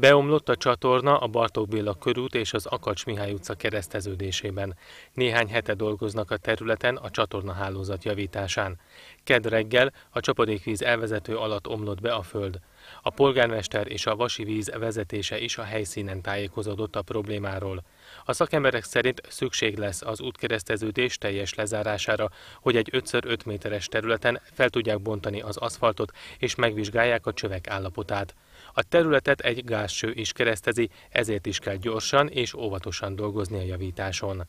Beomlott a csatorna a Bartók Béla körút és az Akacs Mihály utca kereszteződésében. Néhány hete dolgoznak a területen a csatorna hálózat javításán. Ked reggel a csapadékvíz elvezető alatt omlott be a föld. A polgármester és a vasi víz vezetése is a helyszínen tájékozódott a problémáról. A szakemberek szerint szükség lesz az útkereszteződés teljes lezárására, hogy egy 5x5 méteres területen fel tudják bontani az aszfaltot és megvizsgálják a csövek állapotát. A területet egy gázső is keresztezi, ezért is kell gyorsan és óvatosan dolgozni a javításon.